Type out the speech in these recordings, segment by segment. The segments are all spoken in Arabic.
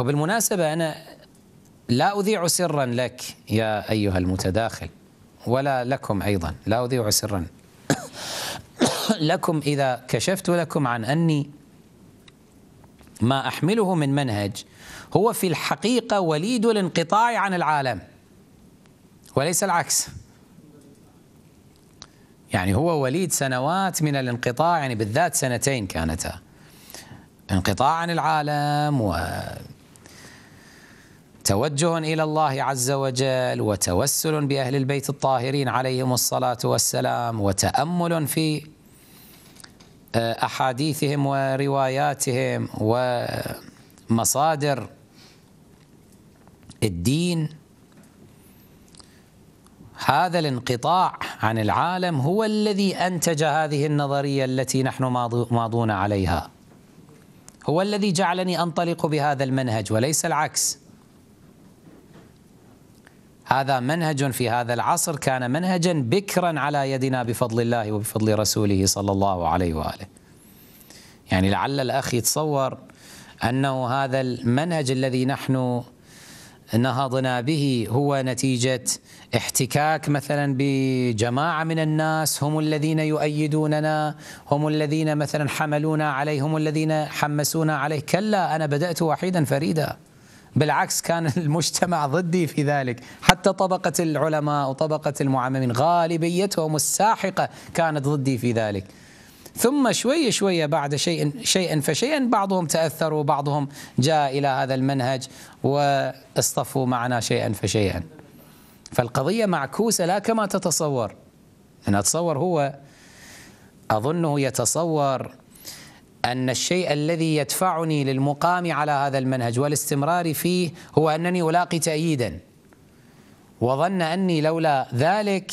وبالمناسبة أنا لا أذيع سرا لك يا أيها المتداخل ولا لكم أيضا لا أذيع سرا لكم إذا كشفت لكم عن أني ما أحمله من منهج هو في الحقيقة وليد الانقطاع عن العالم وليس العكس يعني هو وليد سنوات من الانقطاع يعني بالذات سنتين كانتا انقطاع عن العالم و توجه الى الله عز وجل وتوسل باهل البيت الطاهرين عليهم الصلاه والسلام وتامل في آه، احاديثهم ورواياتهم ومصادر الدين هذا الانقطاع عن العالم هو الذي انتج هذه النظريه التي نحن ماضون عليها هو الذي جعلني انطلق بهذا المنهج وليس العكس هذا منهج في هذا العصر كان منهجا بكرا على يدنا بفضل الله وبفضل رسوله صلى الله عليه واله. يعني لعل الاخ يتصور انه هذا المنهج الذي نحن نهضنا به هو نتيجه احتكاك مثلا بجماعه من الناس هم الذين يؤيدوننا هم الذين مثلا حملونا عليه هم الذين حمسونا عليه كلا انا بدات وحيدا فريدا بالعكس كان المجتمع ضدي في ذلك حتى طبقة العلماء وطبقة المعممين غالبيتهم الساحقة كانت ضدي في ذلك ثم شوية شوية بعد شيء شيئا فشيئا بعضهم تأثروا بعضهم جاء إلى هذا المنهج واصطفوا معنا شيئا فشيئا فالقضية معكوسة لا كما تتصور أنا أتصور هو أظنه يتصور أن الشيء الذي يدفعني للمقام على هذا المنهج والاستمرار فيه هو أنني ألاقي تأييدا وظن أني لولا ذلك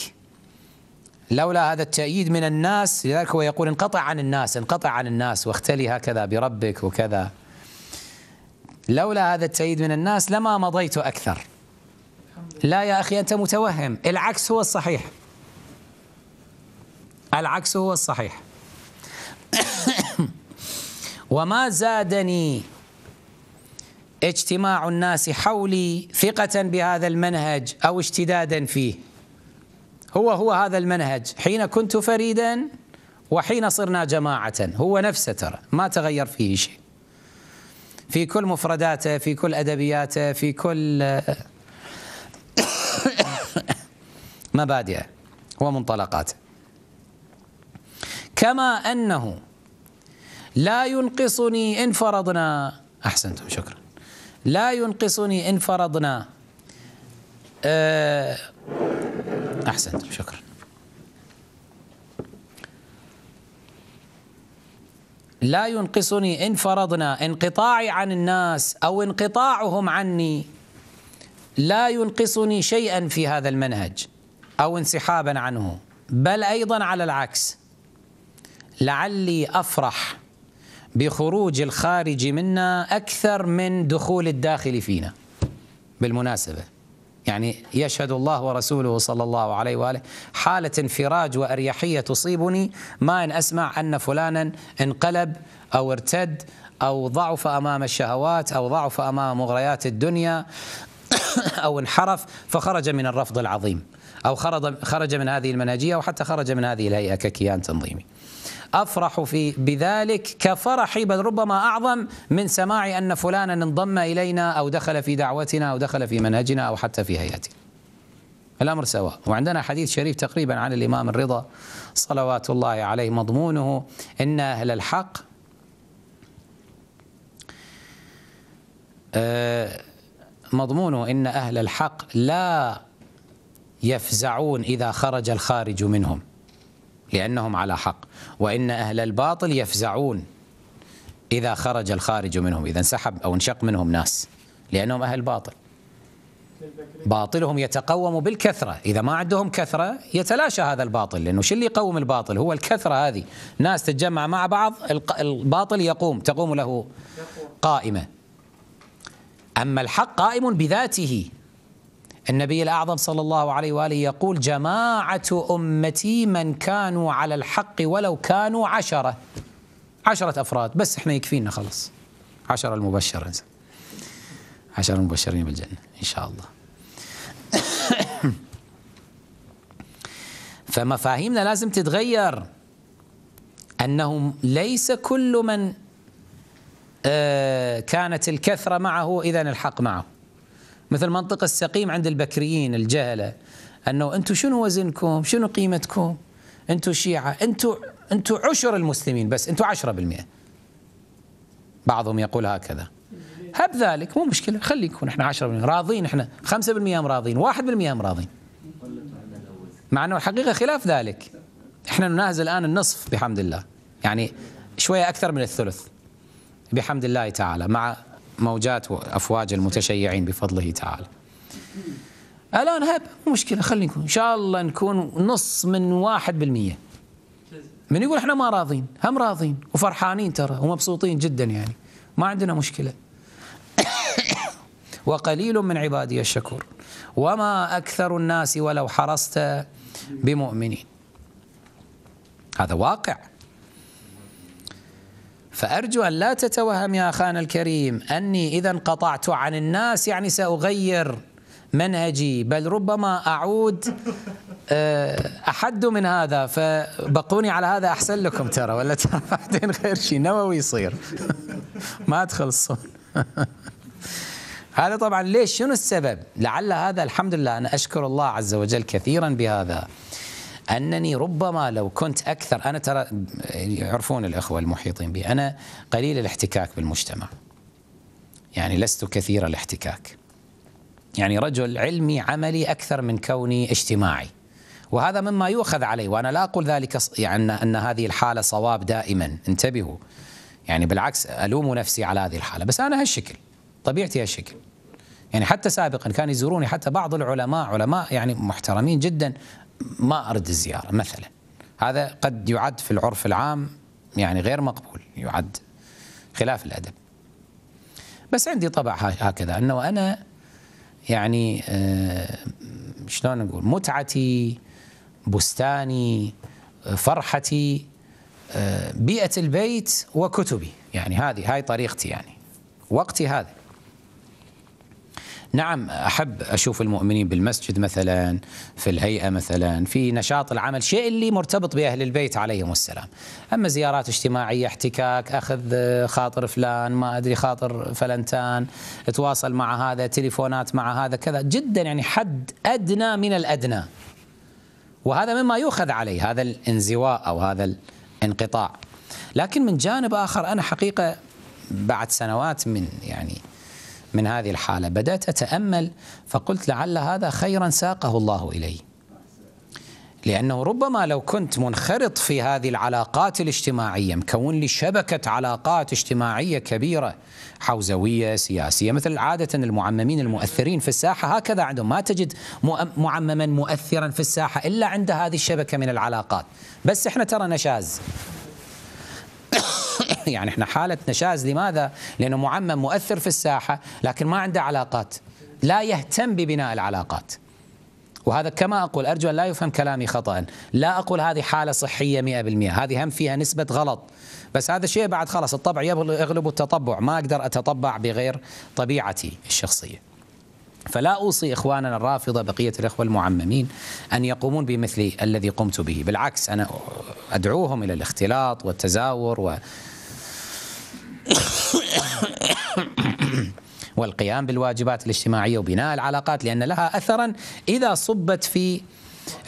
لولا هذا التأييد من الناس لذلك هو يقول انقطع عن الناس انقطع عن الناس واختلي هكذا بربك وكذا لولا هذا التأييد من الناس لما مضيت أكثر لا يا أخي أنت متوهم العكس هو الصحيح العكس هو الصحيح وما زادني اجتماع الناس حولي ثقة بهذا المنهج أو اشتدادا فيه هو هو هذا المنهج حين كنت فريدا وحين صرنا جماعة هو نفسه ترى ما تغير فيه شيء في كل مفرداته في كل أدبياته في كل مبادئه ومنطلقاته كما أنه لا ينقصني إن فرضنا أحسنتم شكرا لا ينقصني إن فرضنا آه، أحسنتم شكرا لا ينقصني إن فرضنا انقطاعي عن الناس أو انقطاعهم عني لا ينقصني شيئا في هذا المنهج أو انسحابا عنه بل أيضا على العكس لعلي أفرح بخروج الخارج منا اكثر من دخول الداخل فينا بالمناسبه يعني يشهد الله ورسوله صلى الله عليه واله حاله انفراج واريحيه تصيبني ما ان اسمع ان فلانا انقلب او ارتد او ضعف امام الشهوات او ضعف امام مغريات الدنيا او انحرف فخرج من الرفض العظيم او خرج من هذه المنهجيه او حتى خرج من هذه الهيئه ككيان تنظيمي. أفرح في بذلك كفرحي بل ربما أعظم من سماعي أن فلانا انضم إلينا أو دخل في دعوتنا أو دخل في منهجنا أو حتى في هيئتنا الأمر سواء وعندنا حديث شريف تقريبا عن الإمام الرضا صلوات الله عليه مضمونه إن أهل الحق آه، مضمونه إن أهل الحق لا يفزعون إذا خرج الخارج منهم لأنهم على حق وإن أهل الباطل يفزعون إذا خرج الخارج منهم إذا انسحب أو انشق منهم ناس لأنهم أهل باطل باطلهم يتقوم بالكثرة إذا ما عندهم كثرة يتلاشى هذا الباطل لأنه شو اللي يقوم الباطل هو الكثرة هذه ناس تتجمع مع بعض الباطل يقوم تقوم له قائمة أما الحق قائم بذاته النبي الأعظم صلى الله عليه وآله يقول جماعة أمتي من كانوا على الحق ولو كانوا عشرة عشرة أفراد بس إحنا يكفينا خلاص عشرة المبشرة عشرة المبشرين بالجنة إن شاء الله فمفاهيمنا لازم تتغير أنه ليس كل من آه، كانت الكثرة معه إذا الحق معه مثل منطقة السقيم عند البكريين الجهله انه انتم شنو وزنكم؟ شنو قيمتكم؟ انتم شيعه، انتم انتم عشر المسلمين بس انتم 10% بعضهم يقول هكذا هب ذلك مو مشكله خلي يكون احنا 10% راضين احنا 5% بالمئة راضين 1% بالمئة راضين مع انه الحقيقه خلاف ذلك احنا نناهز الان النصف بحمد الله يعني شويه اكثر من الثلث بحمد الله تعالى مع موجات وافواج المتشيعين بفضله تعالى. الان هب مشكله خلينا نكون ان شاء الله نكون نص من واحد بالمية من يقول احنا ما راضين هم راضين وفرحانين ترى ومبسوطين جدا يعني ما عندنا مشكله. وقليل من عبادي الشكور وما اكثر الناس ولو حرصت بمؤمنين. هذا واقع فأرجو أن لا تتوهم يا أخانا الكريم أني إذا انقطعت عن الناس يعني سأغير منهجي بل ربما أعود آه، أحد من هذا فبقوني على هذا أحسن لكم ترى ولا ترى بعدين غير شيء نووي يصير ما أدخل الصون هذا طبعا ليش شنو السبب لعل هذا الحمد لله أنا أشكر الله عز وجل كثيرا بهذا انني ربما لو كنت اكثر انا ترى يعرفون الاخوه المحيطين بي انا قليل الاحتكاك بالمجتمع يعني لست كثير الاحتكاك يعني رجل علمي عملي اكثر من كوني اجتماعي وهذا مما يؤخذ عليه وانا لا اقول ذلك يعني ان هذه الحاله صواب دائما انتبهوا يعني بالعكس الوم نفسي على هذه الحاله بس انا هالشكل طبيعتي هالشكل يعني حتى سابقا كان يزوروني حتى بعض العلماء علماء يعني محترمين جدا ما أرد الزيارة مثلا هذا قد يعد في العرف العام يعني غير مقبول يعد خلاف الأدب بس عندي طبع هكذا أنه أنا يعني آه، شلون نقول متعتي بستاني فرحتي آه، بيئة البيت وكتبي يعني هذه هاي طريقتي يعني وقتي هذا نعم أحب أشوف المؤمنين بالمسجد مثلا في الهيئة مثلا في نشاط العمل شيء اللي مرتبط بأهل البيت عليهم السلام أما زيارات اجتماعية احتكاك أخذ خاطر فلان ما أدري خاطر فلنتان تواصل مع هذا تليفونات مع هذا كذا جدا يعني حد أدنى من الأدنى وهذا مما يؤخذ عليه هذا الانزواء أو هذا الانقطاع لكن من جانب آخر أنا حقيقة بعد سنوات من يعني من هذه الحالة بدأت أتأمل فقلت لعل هذا خيرا ساقه الله إلي لأنه ربما لو كنت منخرط في هذه العلاقات الاجتماعية مكون لي شبكة علاقات اجتماعية كبيرة حوزوية سياسية مثل عادة المعممين المؤثرين في الساحة هكذا عندهم ما تجد معمما مؤثرا في الساحة إلا عند هذه الشبكة من العلاقات بس احنا ترى نشاز يعني احنا حاله نشاز لماذا؟ لانه معمم مؤثر في الساحه لكن ما عنده علاقات لا يهتم ببناء العلاقات وهذا كما أقول أرجو أن لا يفهم كلامي خطأ لا أقول هذه حالة صحية 100% هذه هم فيها نسبة غلط بس هذا الشيء بعد خلاص الطبع يغلب التطبع ما أقدر أتطبع بغير طبيعتي الشخصية فلا أوصي إخواننا الرافضة بقية الإخوة المعممين أن يقومون بمثل الذي قمت به بالعكس أنا أدعوهم إلى الاختلاط والتزاور و والقيام بالواجبات الاجتماعية وبناء العلاقات لأن لها أثرا إذا صبت في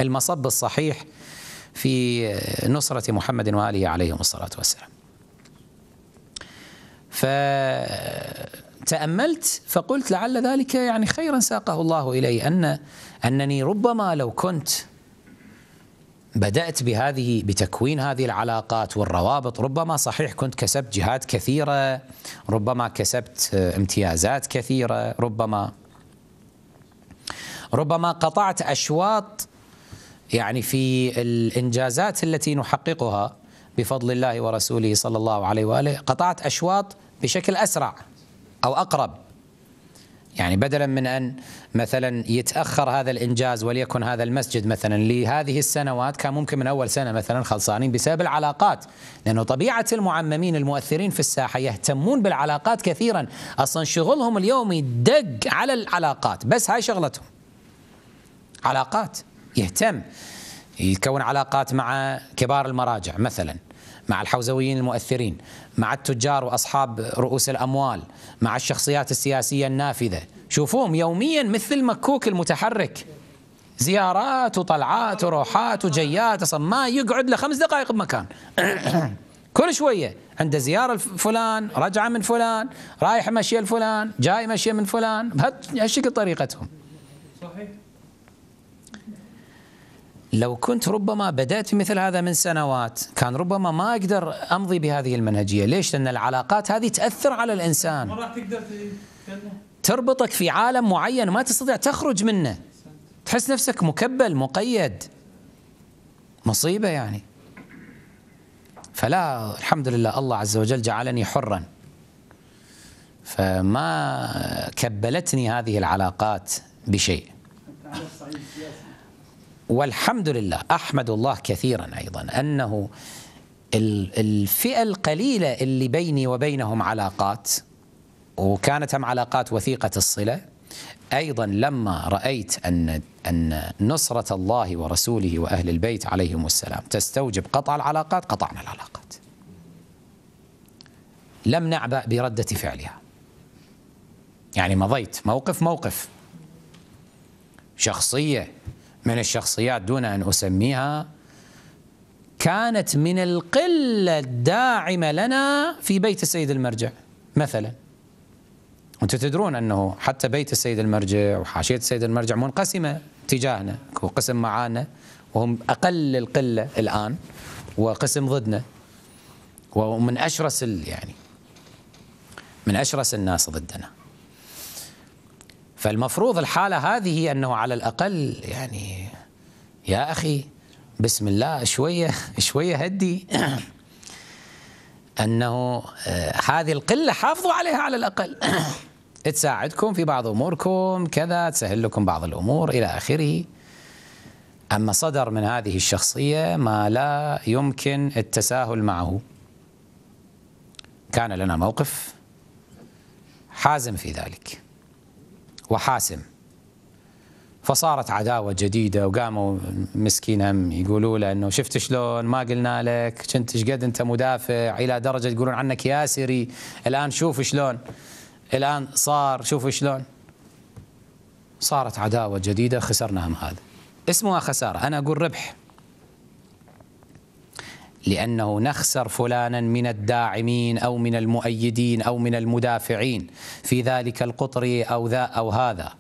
المصب الصحيح في نصرة محمد وآله عليهم الصلاة والسلام فتأملت فقلت لعل ذلك يعني خيرا ساقه الله إلي أن أنني ربما لو كنت بدأت بهذه بتكوين هذه العلاقات والروابط ربما صحيح كنت كسبت جهات كثيرة ربما كسبت آه، امتيازات كثيرة ربما ربما قطعت أشواط يعني في الإنجازات التي نحققها بفضل الله ورسوله صلى الله عليه وآله قطعت أشواط بشكل أسرع أو أقرب يعني بدلا من أن مثلا يتأخر هذا الإنجاز وليكن هذا المسجد مثلا لهذه السنوات كان ممكن من أول سنة مثلا خلصانين بسبب العلاقات لأنه طبيعة المعممين المؤثرين في الساحة يهتمون بالعلاقات كثيرا أصلا شغلهم اليومي دق على العلاقات بس هاي شغلتهم علاقات يهتم يكون علاقات مع كبار المراجع مثلا مع الحوزويين المؤثرين مع التجار وأصحاب رؤوس الأموال مع الشخصيات السياسية النافذة شوفوهم يوميا مثل المكوك المتحرك زيارات وطلعات وروحات وجيات اصلا ما يقعد له خمس دقائق بمكان كل شويه عنده زياره لفلان رجعه من فلان رايح مشي لفلان جاي مشي من فلان بهالشكل طريقتهم صحيح لو كنت ربما بدأت مثل هذا من سنوات كان ربما ما أقدر أمضي بهذه المنهجية ليش؟ لأن العلاقات هذه تأثر على الإنسان ما راح تقدر تربطك في عالم معين ما تستطيع تخرج منه تحس نفسك مكبل مقيد مصيبة يعني فلا الحمد لله الله عز وجل جعلني حرا فما كبلتني هذه العلاقات بشيء والحمد لله احمد الله كثيرا ايضا انه الفئه القليله اللي بيني وبينهم علاقات وكانت هم علاقات وثيقه الصله ايضا لما رايت ان ان نصره الله ورسوله واهل البيت عليهم السلام تستوجب قطع العلاقات قطعنا العلاقات. لم نعبأ برده فعلها. يعني مضيت موقف موقف شخصيه من الشخصيات دون ان اسميها كانت من القله الداعمه لنا في بيت السيد المرجع مثلا انتم تدرون انه حتى بيت السيد المرجع وحاشيه السيد المرجع منقسمه تجاهنا وقسم معانا وهم اقل القله الان وقسم ضدنا ومن اشرس يعني من اشرس الناس ضدنا فالمفروض الحالة هذه أنه على الأقل يعني يا أخي بسم الله شوية شوية هدي أنه آه، هذه القلة حافظوا عليها على الأقل تساعدكم في بعض أموركم كذا تسهل لكم بعض الأمور إلى آخره أما صدر من هذه الشخصية ما لا يمكن التساهل معه كان لنا موقف حازم في ذلك وحاسم فصارت عداوة جديدة وقاموا مسكين هم يقولوا له أنه شفت شلون ما قلنا لك كنت قد أنت مدافع إلى درجة يقولون عنك ياسري الآن شوف شلون الآن صار شوف شلون صارت عداوة جديدة خسرنا هم هذا اسمها خسارة أنا أقول ربح لانه نخسر فلانا من الداعمين او من المؤيدين او من المدافعين في ذلك القطر او ذا او هذا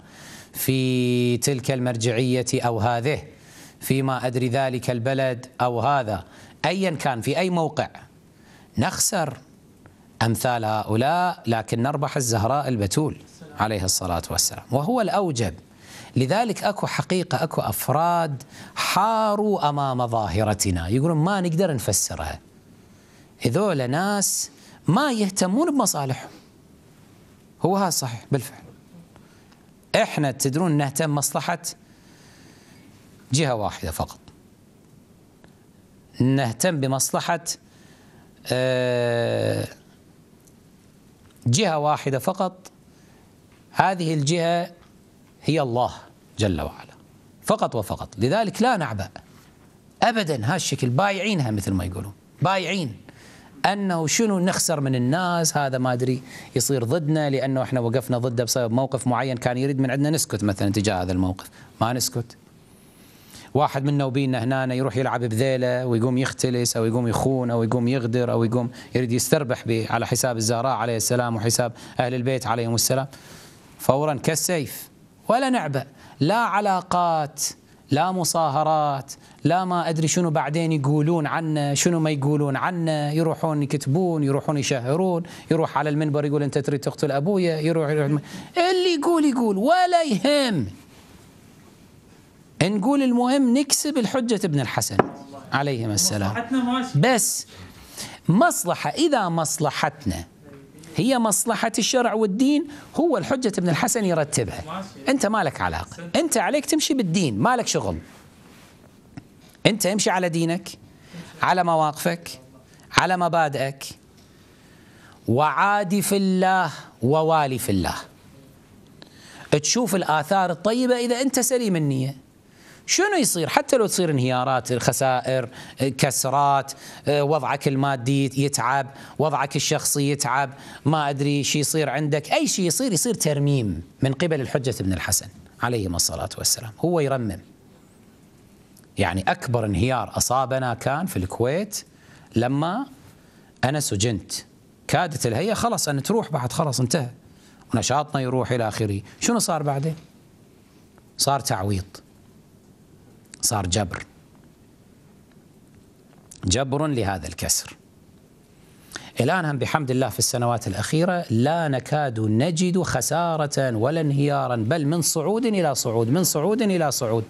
في تلك المرجعيه او هذه فيما ادري ذلك البلد او هذا ايا كان في اي موقع نخسر امثال هؤلاء لكن نربح الزهراء البتول عليه الصلاه والسلام وهو الاوجب لذلك اكو حقيقه اكو افراد حاروا امام ظاهرتنا يقولون ما نقدر نفسرها هذول ناس ما يهتمون بمصالحهم هو هذا صحيح بالفعل احنا تدرون نهتم مصلحه جهه واحده فقط نهتم بمصلحه آه، جهه واحده فقط هذه الجهه هي الله جل وعلا فقط وفقط لذلك لا نعبأ أبدا هالشكل بايعينها مثل ما يقولون بايعين أنه شنو نخسر من الناس هذا ما أدري يصير ضدنا لأنه إحنا وقفنا ضده بسبب موقف معين كان يريد من عندنا نسكت مثلا تجاه هذا الموقف ما نسكت واحد منا وبينا هنا يروح يلعب بذيله ويقوم يختلس او يقوم يخون او يقوم يغدر او يقوم يريد يستربح على حساب الزهراء عليه السلام وحساب اهل البيت عليهم السلام فورا كالسيف ولا نعبأ لا علاقات لا مصاهرات لا ما أدري شنو بعدين يقولون عنا شنو ما يقولون عنا يروحون يكتبون يروحون يشهرون يروح على المنبر يقول أنت تريد تقتل أبويا يروح, يروح اللي يقول يقول ولا يهم نقول المهم نكسب الحجة ابن الحسن عليهما السلام بس مصلحة إذا مصلحتنا هي مصلحة الشرع والدين هو الحجة ابن الحسن يرتبها أنت مالك علاقة أنت عليك تمشي بالدين مالك شغل أنت امشي على دينك على مواقفك على مبادئك وعادي في الله ووالي في الله تشوف الآثار الطيبة إذا أنت سليم النية شنو يصير حتى لو تصير انهيارات الخسائر كسرات وضعك المادي يتعب وضعك الشخصي يتعب ما أدري شي يصير عندك أي شيء يصير يصير ترميم من قبل الحجة بن الحسن عليهما الصلاة والسلام هو يرمم يعني أكبر انهيار أصابنا كان في الكويت لما أنا سجنت كادت الهيئة خلاص أن تروح بعد خلاص انتهى ونشاطنا يروح إلى آخره شنو صار بعدين صار تعويض صار جبر جبر لهذا الكسر الان هم بحمد الله في السنوات الاخيره لا نكاد نجد خساره ولا انهيارا بل من صعود الى صعود من صعود الى صعود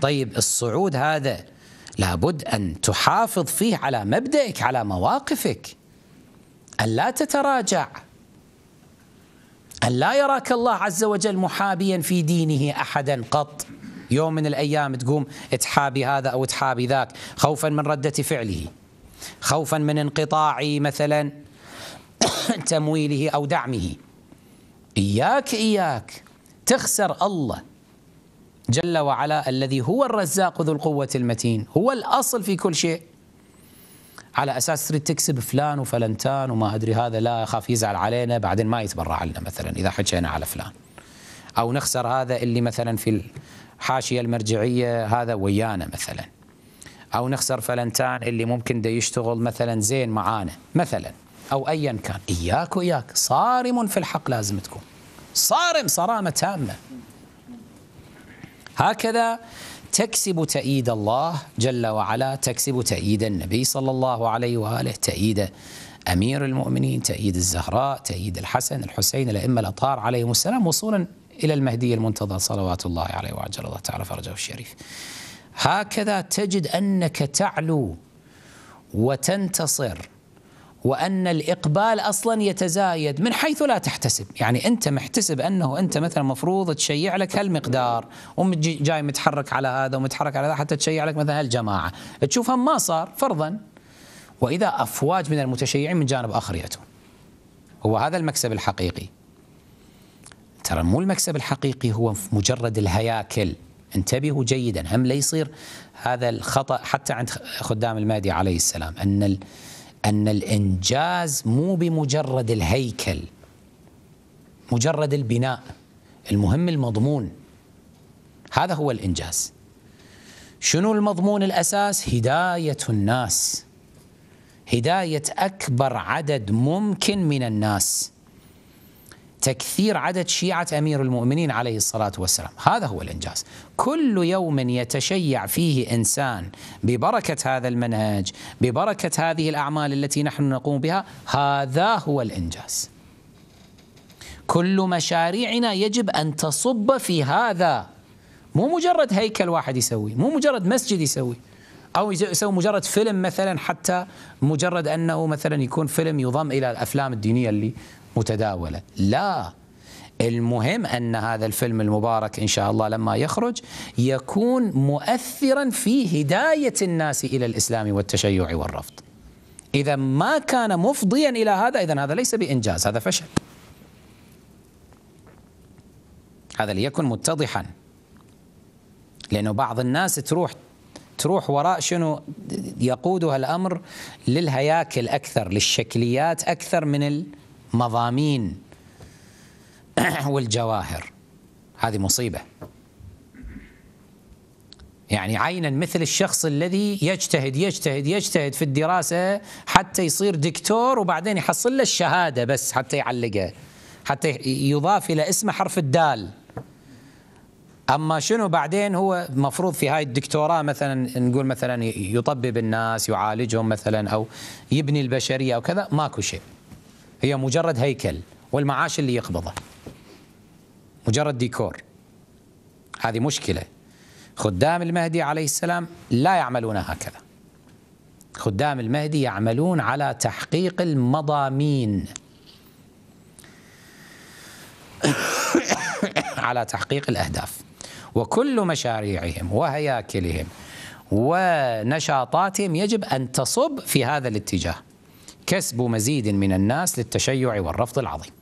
طيب الصعود هذا لابد ان تحافظ فيه على مبدئك على مواقفك ان لا تتراجع ان لا يراك الله عز وجل محابيا في دينه احدا قط يوم من الأيام تقوم تحابي هذا أو تحابي ذاك خوفا من ردة فعله خوفا من انقطاع مثلا تمويله أو دعمه إياك إياك تخسر الله جل وعلا الذي هو الرزاق ذو القوة المتين هو الأصل في كل شيء على أساس تريد تكسب فلان وفلنتان وما أدري هذا لا أخاف يزعل علينا بعدين ما يتبرع لنا مثلا إذا حكينا على فلان أو نخسر هذا اللي مثلا في حاشية المرجعية هذا ويانا مثلا أو نخسر فلنتان اللي ممكن ده يشتغل مثلا زين معانا مثلا أو أيا كان إياك وإياك صارم في الحق لازم تكون صارم صرامة تامة هكذا تكسب تأييد الله جل وعلا تكسب تأييد النبي صلى الله عليه وآله تأييد أمير المؤمنين تأييد الزهراء تأييد الحسن الحسين الأئمة الأطهار عليهم السلام وصولا إلى المهدي المنتظر صلوات الله عليه وعجل الله تعالى فرجه الشريف هكذا تجد أنك تعلو وتنتصر وأن الإقبال أصلا يتزايد من حيث لا تحتسب يعني أنت محتسب أنه أنت مثلا مفروض تشيع لك هالمقدار جاي متحرك على هذا ومتحرك على هذا حتى تشيع لك مثلا هالجماعة تشوفها ما صار فرضا وإذا أفواج من المتشيعين من جانب آخر يأتون هو هذا المكسب الحقيقي ترى مو المكسب الحقيقي هو مجرد الهياكل انتبهوا جيدا هم لا يصير هذا الخطا حتى عند خدام المهدي عليه السلام ان ان الانجاز مو بمجرد الهيكل مجرد البناء المهم المضمون هذا هو الانجاز شنو المضمون الاساس هدايه الناس هدايه اكبر عدد ممكن من الناس تكثير عدد شيعة أمير المؤمنين عليه الصلاة والسلام هذا هو الإنجاز كل يوم يتشيع فيه إنسان ببركة هذا المنهج ببركة هذه الأعمال التي نحن نقوم بها هذا هو الإنجاز كل مشاريعنا يجب أن تصب في هذا مو مجرد هيكل واحد يسوي مو مجرد مسجد يسوي او يسوي مجرد فيلم مثلا حتى مجرد انه مثلا يكون فيلم يضم الى الافلام الدينيه اللي متداولة لا المهم ان هذا الفيلم المبارك ان شاء الله لما يخرج يكون مؤثرا في هدايه الناس الى الاسلام والتشيع والرفض. اذا ما كان مفضيا الى هذا اذا هذا ليس بانجاز هذا فشل. هذا ليكن متضحا. لانه بعض الناس تروح تروح وراء شنو يقودها الامر للهياكل اكثر للشكليات اكثر من مضامين والجواهر هذه مصيبه يعني عينا مثل الشخص الذي يجتهد يجتهد يجتهد في الدراسة حتى يصير دكتور وبعدين يحصل له الشهادة بس حتى يعلقها حتى يضاف إلى اسمه حرف الدال أما شنو بعدين هو مفروض في هاي الدكتوراه مثلا نقول مثلا يطبب الناس يعالجهم مثلا أو يبني البشرية أو كذا ماكو شيء هي مجرد هيكل والمعاش اللي يقبضه مجرد ديكور هذه مشكله خدام المهدي عليه السلام لا يعملون هكذا خدام المهدي يعملون على تحقيق المضامين على تحقيق الاهداف وكل مشاريعهم وهياكلهم ونشاطاتهم يجب ان تصب في هذا الاتجاه كسب مزيد من الناس للتشيع والرفض العظيم